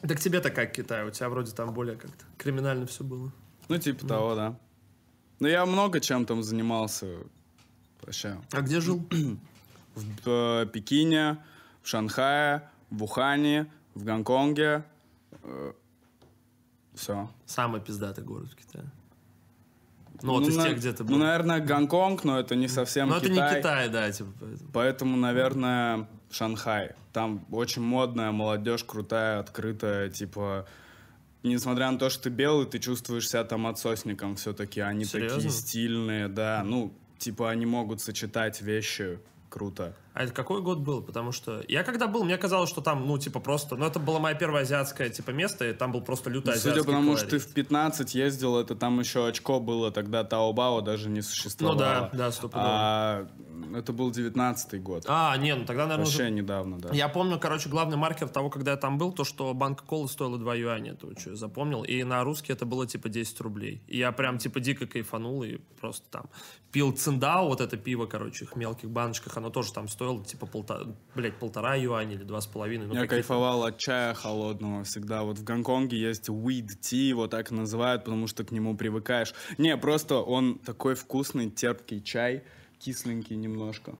Так тебе-то как Китай? У тебя вроде там более как-то криминально все было. Ну, типа вот. Ну. того, да. Ну, я много чем там занимался. Вообще. А где жил? в э, Пекине, в Шанхае, в Ухане, в Гонконге. Э, все. Самый пиздатый город в Китае. Ну, вот ну, из на... тех, где ты был. Ну, наверное, Гонконг, но это не совсем но Китай. Ну, это не Китай, да, типа. Поэтому, поэтому наверное, Шанхай. Там очень модная молодежь, крутая, открытая, типа... Несмотря на то, что ты белый, ты чувствуешь себя там отсосником все-таки. Они Серьезно? такие стильные, да. Ну, типа они могут сочетать вещи круто. А это какой год был? Потому что я когда был, мне казалось, что там, ну, типа, просто... Ну, это было мое первое азиатское, типа, место, и там был просто лютый ну, азиатский Судя потому, что ты в 15 ездил, это там еще очко было, тогда Таобао даже не существовало. Ну да, да, стопудово. А это был 19 год. А, не, ну тогда, наверное... Вообще уже... недавно, да. Я помню, короче, главный маркер того, когда я там был, то, что банка колы стоила 2 юаня, это что я запомнил, и на русский это было, типа, 10 рублей. И я прям, типа, дико кайфанул и просто там пил Циндао, вот это пиво, короче, их мелких баночках, оно тоже там стоило стоил типа полтора, блядь, полтора юаня или два с половиной. Ну, Я кайфовал от чая холодного всегда. Вот в Гонконге есть weed tea, его так называют, потому что к нему привыкаешь. Не, просто он такой вкусный, терпкий чай, кисленький немножко.